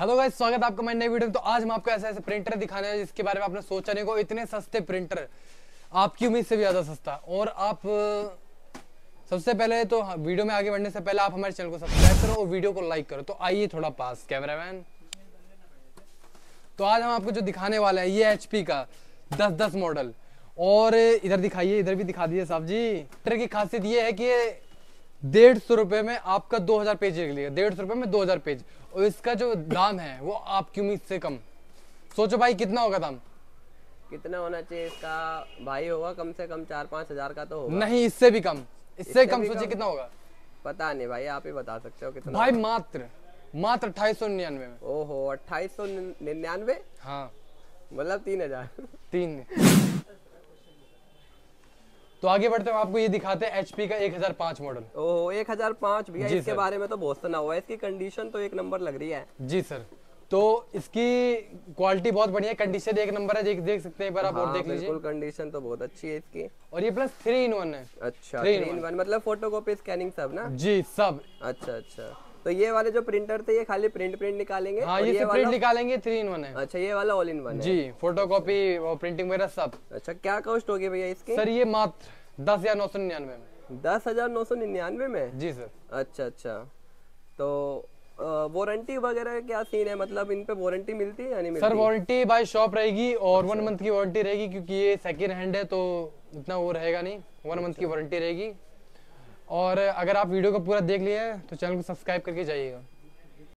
Hello guys स्वागत है आपका मैं नई वीडियो में तो आज हम आपको ऐसे ऐसे प्रिंटर दिखाने हैं जिसके बारे में आपने सोचा नहीं को इतने सस्ते प्रिंटर आपकी उम्मीद से भी ज़्यादा सस्ता और आप सबसे पहले तो हाँ, वीडियो में आगे बढ़ने से पहले आप हमारे चैनल को सब्सक्राइब करो और वीडियो को लाइक करो तो आइए थोड़ा पास कैमरामैन तो आज हम आपको जो दिखाने वाले हैं ये एच का दस दस मॉडल और इधर दिखाइए इधर भी दिखा दीजिए साहब जी प्रिंटर की खासियत ये है कि डेढ़ सौ रुपए में आपका दो हज़ार पेज निकलेगा डेढ़ सौ रुपए में दो हज़ार पेज और इसका जो दाम है वो आपकी उम्मीद से कम सोचो भाई कितना होगा दाम कितना होना चाहिए इसका भाई होगा कम से कम चार पाँच हज़ार का तो होगा नहीं इससे भी कम इससे, इस कम सोचिए कितना होगा पता नहीं भाई आप ही बता सकते हो कितना भाई मात्र मात्र अट्ठाईस सौ निन्यानवे में ओहो अट्ठाईस सौ निन्यानवे हाँ मतलब तीन हजार तीन तो आगे बढ़ते हैं आपको ये दिखाते हैं एचपी का 1005 मॉडल ओह 1005 भैया इसके बारे में तो बहुत सुना हुआ है इसकी कंडीशन तो एक नंबर लग रही है जी सर तो इसकी क्वालिटी बहुत बढ़िया है कंडीशन एक नंबर है देख देख सकते हैं आप हाँ, और देख लीजिए कंडीशन तो बहुत अच्छी है इसकी और ये प्लस थ्री इन वन है अच्छा थ्री इन वन मतलब फोटो कॉपी स्कैनिंग सब ना जी सब अच्छा अच्छा तो ये वाले जो प्रिंटर थे ये खाली प्रिंट प्रिंट निकालेंगे हाँ, ये, ये प्रिंट निकालेंगे थ्री इन वन है अच्छा ये वाला ऑल इन वन जी फोटो कॉपी और प्रिंटिंग वगैरह सब अच्छा क्या कॉस्ट होगी भैया इसके सर ये मात्र दस हजार नौ सौ निन्यानवे में दस हजार नौ सौ निन्यानवे में जी सर अच्छा अच्छा तो वारंटी वगैरह क्या सीन है मतलब इन पे वारंटी मिलती है या नहीं मिलती सर वारंटी बाय शॉप रहेगी और वन अच्छा। मंथ की वारंटी रहेगी क्योंकि ये सेकेंड हैंड है तो इतना वो रहेगा नहीं वन मंथ की वारंटी रहेगी और अगर आप वीडियो को पूरा देख लिए तो चैनल को सब्सक्राइब करके जाइएगा